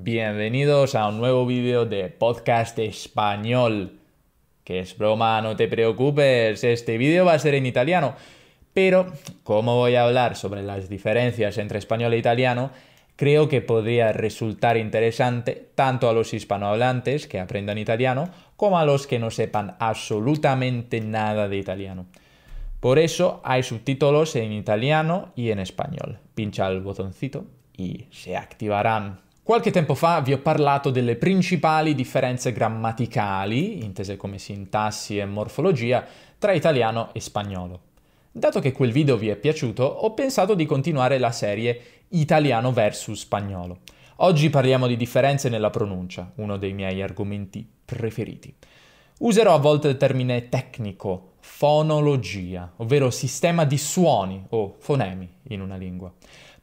Bienvenidos a un nuevo vídeo de podcast español. Que es broma, no te preocupes, este vídeo va a ser en italiano. Pero como voy a hablar sobre las diferencias entre español e italiano, creo que podría resultar interesante tanto a los hispanohablantes que aprendan italiano como a los que no sepan absolutamente nada de italiano. Por eso hay subtítulos en italiano y en español. Pincha el botoncito y se activarán Qualche tempo fa vi ho parlato delle principali differenze grammaticali, intese come sintassi e morfologia, tra italiano e spagnolo. Dato che quel video vi è piaciuto, ho pensato di continuare la serie Italiano vs Spagnolo. Oggi parliamo di differenze nella pronuncia, uno dei miei argomenti preferiti. Userò a volte il termine tecnico, fonologia, ovvero sistema di suoni o fonemi in una lingua.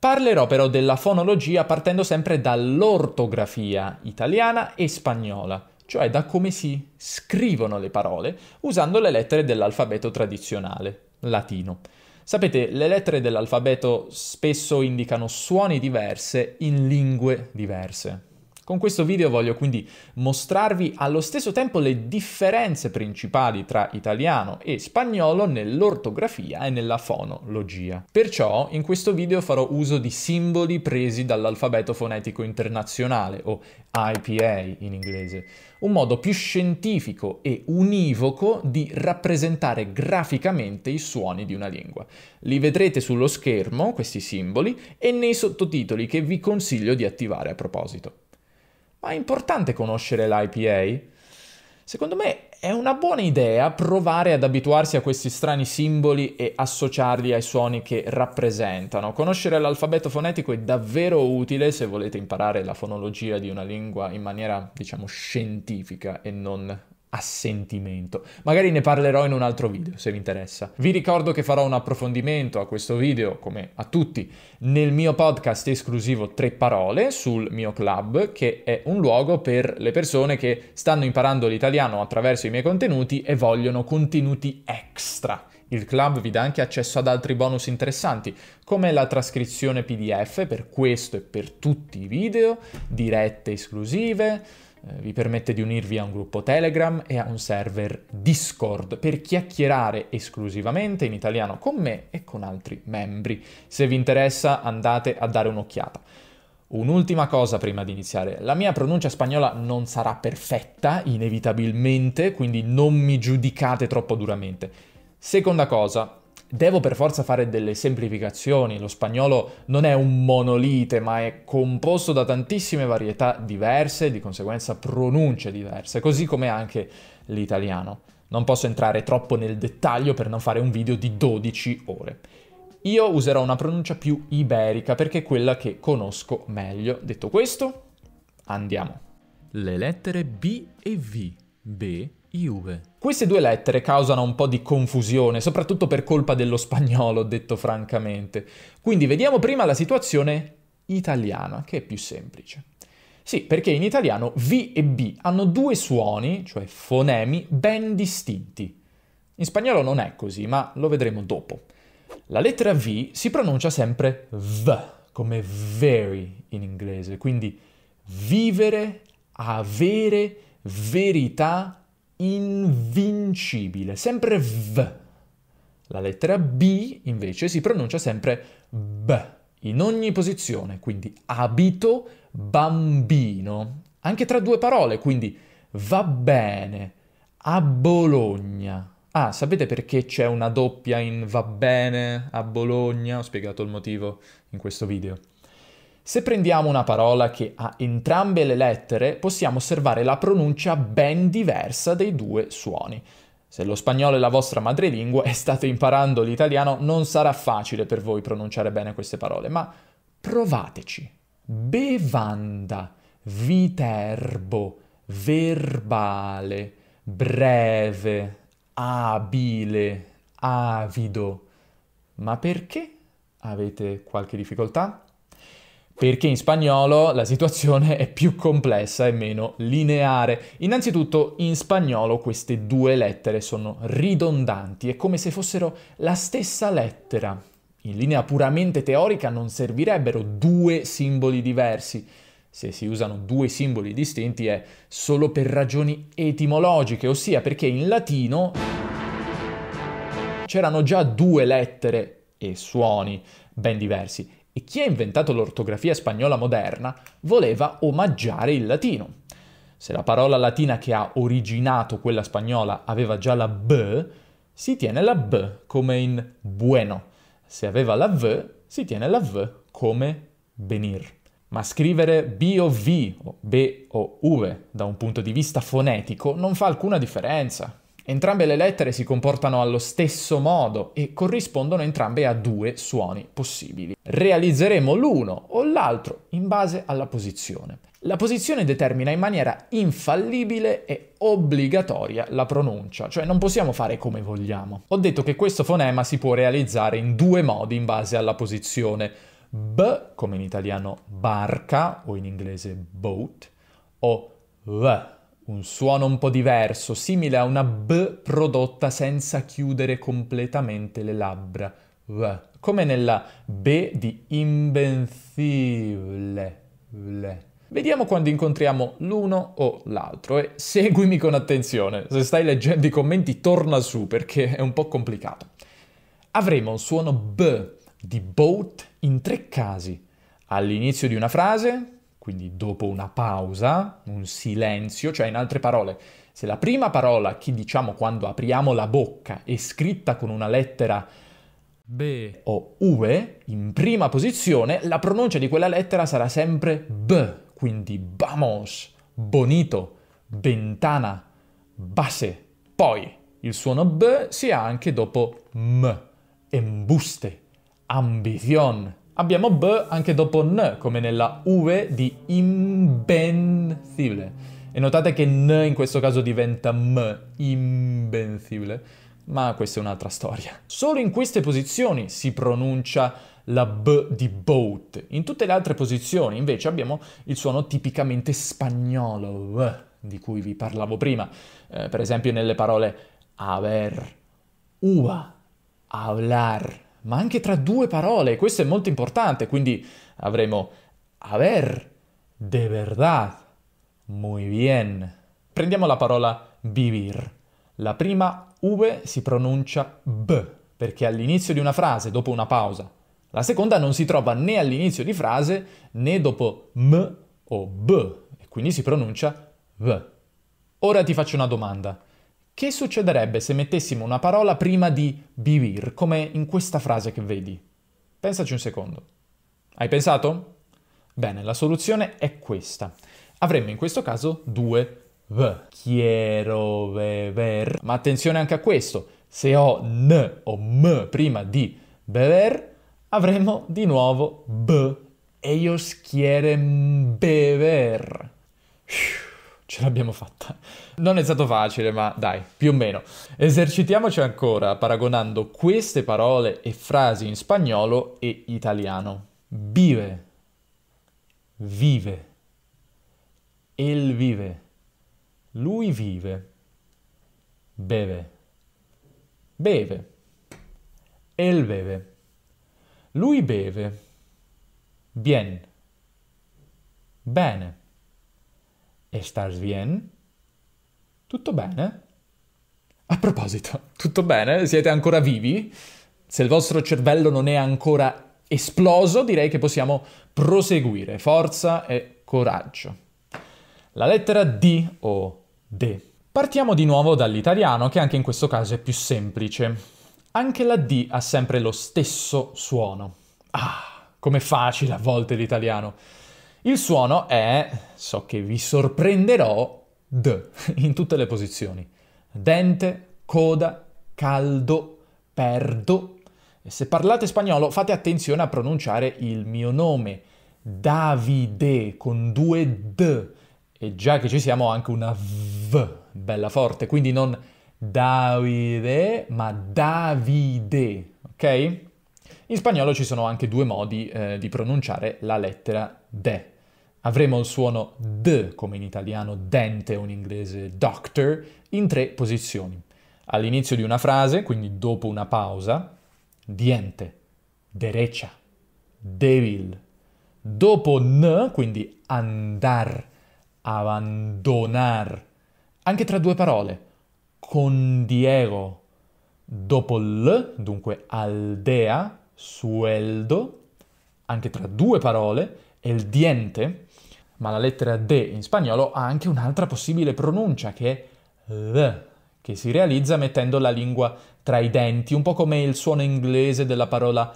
Parlerò però della fonologia partendo sempre dall'ortografia italiana e spagnola, cioè da come si scrivono le parole usando le lettere dell'alfabeto tradizionale, latino. Sapete, le lettere dell'alfabeto spesso indicano suoni diverse in lingue diverse. Con questo video voglio quindi mostrarvi allo stesso tempo le differenze principali tra italiano e spagnolo nell'ortografia e nella fonologia. Perciò in questo video farò uso di simboli presi dall'alfabeto fonetico internazionale o IPA in inglese, un modo più scientifico e univoco di rappresentare graficamente i suoni di una lingua. Li vedrete sullo schermo, questi simboli, e nei sottotitoli che vi consiglio di attivare a proposito. Ma è importante conoscere l'IPA? Secondo me è una buona idea provare ad abituarsi a questi strani simboli e associarli ai suoni che rappresentano. Conoscere l'alfabeto fonetico è davvero utile se volete imparare la fonologia di una lingua in maniera, diciamo, scientifica e non assentimento. Magari ne parlerò in un altro video se vi interessa. Vi ricordo che farò un approfondimento a questo video, come a tutti, nel mio podcast esclusivo Tre Parole sul mio club, che è un luogo per le persone che stanno imparando l'italiano attraverso i miei contenuti e vogliono contenuti extra. Il club vi dà anche accesso ad altri bonus interessanti, come la trascrizione PDF per questo e per tutti i video, dirette esclusive, eh, vi permette di unirvi a un gruppo Telegram e a un server Discord per chiacchierare esclusivamente in italiano con me e con altri membri. Se vi interessa andate a dare un'occhiata. Un'ultima cosa prima di iniziare, la mia pronuncia spagnola non sarà perfetta, inevitabilmente, quindi non mi giudicate troppo duramente. Seconda cosa, devo per forza fare delle semplificazioni. Lo spagnolo non è un monolite, ma è composto da tantissime varietà diverse, di conseguenza pronunce diverse, così come anche l'italiano. Non posso entrare troppo nel dettaglio per non fare un video di 12 ore. Io userò una pronuncia più iberica perché è quella che conosco meglio. Detto questo, andiamo. Le lettere B e V, B Juve. Queste due lettere causano un po' di confusione, soprattutto per colpa dello spagnolo, detto francamente. Quindi vediamo prima la situazione italiana, che è più semplice. Sì, perché in italiano V e B hanno due suoni, cioè fonemi, ben distinti. In spagnolo non è così, ma lo vedremo dopo. La lettera V si pronuncia sempre V, come very in inglese, quindi vivere, avere, verità, invincibile, sempre V. La lettera B invece si pronuncia sempre B in ogni posizione, quindi abito, bambino, anche tra due parole, quindi va bene, a Bologna. Ah, sapete perché c'è una doppia in va bene a Bologna? Ho spiegato il motivo in questo video. Se prendiamo una parola che ha entrambe le lettere, possiamo osservare la pronuncia ben diversa dei due suoni. Se lo spagnolo è la vostra madrelingua e state imparando l'italiano, non sarà facile per voi pronunciare bene queste parole, ma provateci. Bevanda, viterbo, verbale, breve, abile, avido. Ma perché avete qualche difficoltà? perché in spagnolo la situazione è più complessa e meno lineare. Innanzitutto in spagnolo queste due lettere sono ridondanti, è come se fossero la stessa lettera. In linea puramente teorica non servirebbero due simboli diversi. Se si usano due simboli distinti è solo per ragioni etimologiche, ossia perché in latino c'erano già due lettere e suoni ben diversi e chi ha inventato l'ortografia spagnola moderna voleva omaggiare il latino. Se la parola latina che ha originato quella spagnola aveva già la B, si tiene la B come in bueno. Se aveva la V, si tiene la V come venir. Ma scrivere BOV o B o V da un punto di vista fonetico non fa alcuna differenza. Entrambe le lettere si comportano allo stesso modo e corrispondono entrambe a due suoni possibili. Realizzeremo l'uno o l'altro in base alla posizione. La posizione determina in maniera infallibile e obbligatoria la pronuncia, cioè non possiamo fare come vogliamo. Ho detto che questo fonema si può realizzare in due modi in base alla posizione. B, come in italiano barca o in inglese boat, o V, un suono un po' diverso, simile a una B prodotta senza chiudere completamente le labbra, v, come nella B di invencibile. Vediamo quando incontriamo l'uno o l'altro e seguimi con attenzione, se stai leggendo i commenti torna su perché è un po' complicato. Avremo un suono B di boat in tre casi, all'inizio di una frase, quindi dopo una pausa, un silenzio, cioè in altre parole, se la prima parola che diciamo quando apriamo la bocca è scritta con una lettera B o UE in prima posizione, la pronuncia di quella lettera sarà sempre B, quindi vamos, bonito, ventana, base. Poi il suono B si ha anche dopo M, embuste, ambizion, Abbiamo b anche dopo n, come nella v di imbenzibile. E notate che n in questo caso diventa m, imbenzibile, ma questa è un'altra storia. Solo in queste posizioni si pronuncia la b di boat. In tutte le altre posizioni invece abbiamo il suono tipicamente spagnolo, di cui vi parlavo prima. Eh, per esempio nelle parole aver, ua, hablar, ma anche tra due parole. Questo è molto importante, quindi avremo haber, de verdad, muy bien. Prendiamo la parola vivir. La prima V si pronuncia B, perché all'inizio di una frase, dopo una pausa. La seconda non si trova né all'inizio di frase né dopo M o B, e quindi si pronuncia V. Ora ti faccio una domanda. Che succederebbe se mettessimo una parola prima di vivir, come in questa frase che vedi? Pensaci un secondo. Hai pensato? Bene, la soluzione è questa. Avremmo in questo caso due v. Chiero beber. Ma attenzione anche a questo. Se ho n o m prima di beber, avremo di nuovo b. E io quieren bever. Shhh ce l'abbiamo fatta. Non è stato facile, ma dai, più o meno. Esercitiamoci ancora paragonando queste parole e frasi in spagnolo e italiano. Vive, vive, el vive, lui vive, beve, beve, el beve, lui beve, bien, bene ¿Estás bien? Tutto bene? A proposito, tutto bene? Siete ancora vivi? Se il vostro cervello non è ancora esploso, direi che possiamo proseguire. Forza e coraggio. La lettera D o D. Partiamo di nuovo dall'italiano, che anche in questo caso è più semplice. Anche la D ha sempre lo stesso suono. Ah, com'è facile a volte l'italiano. Il suono è, so che vi sorprenderò, D in tutte le posizioni. Dente, coda, caldo, perdo. se parlate spagnolo fate attenzione a pronunciare il mio nome, Davide, con due D. E già che ci siamo anche una V, bella forte, quindi non Davide, ma Davide, ok? In spagnolo ci sono anche due modi eh, di pronunciare la lettera de. Avremo il suono d, come in italiano dente o in inglese doctor, in tre posizioni. All'inizio di una frase, quindi dopo una pausa, diente, derecha, devil. Dopo n, quindi andar, abbandonar. Anche tra due parole, con Diego. Dopo l, dunque aldea, sueldo, anche tra due parole, el diente, ma la lettera D in spagnolo ha anche un'altra possibile pronuncia che è L, che si realizza mettendo la lingua tra i denti, un po' come il suono inglese della parola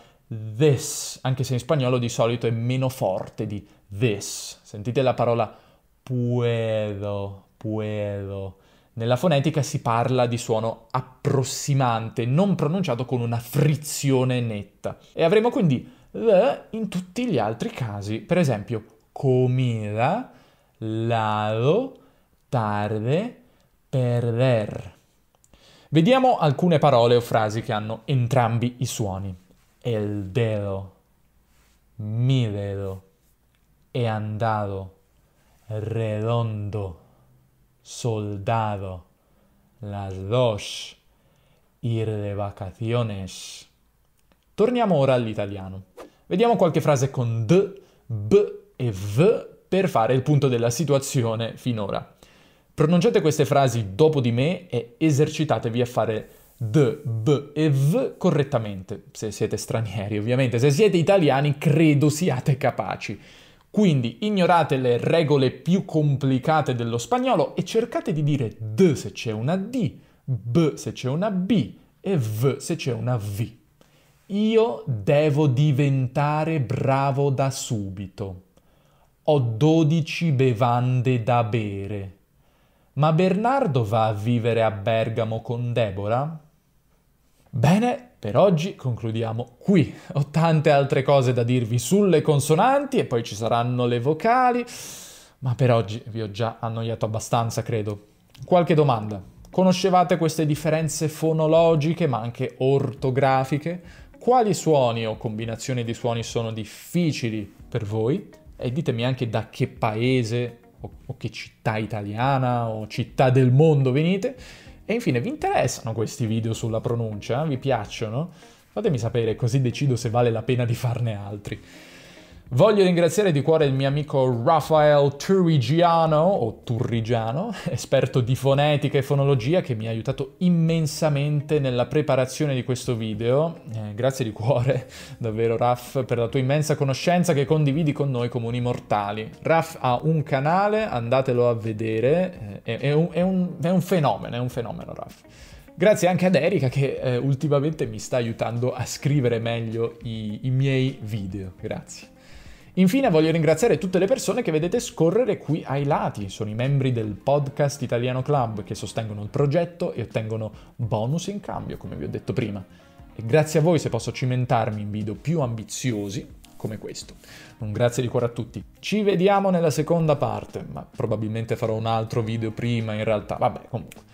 this, anche se in spagnolo di solito è meno forte di this. Sentite la parola puedo, puedo. Nella fonetica si parla di suono approssimante, non pronunciato con una frizione netta. E avremo quindi the eh, in tutti gli altri casi. Per esempio, comida, lado, tarde, perder. Vediamo alcune parole o frasi che hanno entrambi i suoni. El dedo, mi dedo, he andado, redondo, soldado, las dos, ir de vacaciones. Torniamo ora all'italiano. Vediamo qualche frase con d, b e v per fare il punto della situazione finora. Pronunciate queste frasi dopo di me e esercitatevi a fare d, b e v correttamente, se siete stranieri ovviamente. Se siete italiani credo siate capaci. Quindi ignorate le regole più complicate dello spagnolo e cercate di dire d se c'è una d, b se c'è una b e v se c'è una v. Io devo diventare bravo da subito. Ho dodici bevande da bere. Ma Bernardo va a vivere a Bergamo con Deborah? Bene, per oggi concludiamo qui. Ho tante altre cose da dirvi sulle consonanti e poi ci saranno le vocali, ma per oggi vi ho già annoiato abbastanza, credo. Qualche domanda? Conoscevate queste differenze fonologiche ma anche ortografiche? quali suoni o combinazioni di suoni sono difficili per voi e ditemi anche da che paese o, o che città italiana o città del mondo venite. E infine, vi interessano questi video sulla pronuncia? Vi piacciono? Fatemi sapere così decido se vale la pena di farne altri. Voglio ringraziare di cuore il mio amico Rafael Turrigiano, o Turrigiano, esperto di fonetica e fonologia, che mi ha aiutato immensamente nella preparazione di questo video. Eh, grazie di cuore, davvero Raf, per la tua immensa conoscenza che condividi con noi comuni mortali. Raf ha un canale, andatelo a vedere, eh, è, è, un, è, un, è un fenomeno, è un fenomeno Raf. Grazie anche ad Erika che eh, ultimamente mi sta aiutando a scrivere meglio i, i miei video. Grazie. Infine voglio ringraziare tutte le persone che vedete scorrere qui ai lati, sono i membri del podcast Italiano Club che sostengono il progetto e ottengono bonus in cambio, come vi ho detto prima. E grazie a voi se posso cimentarmi in video più ambiziosi come questo. Un grazie di cuore a tutti. Ci vediamo nella seconda parte, ma probabilmente farò un altro video prima in realtà. Vabbè, comunque.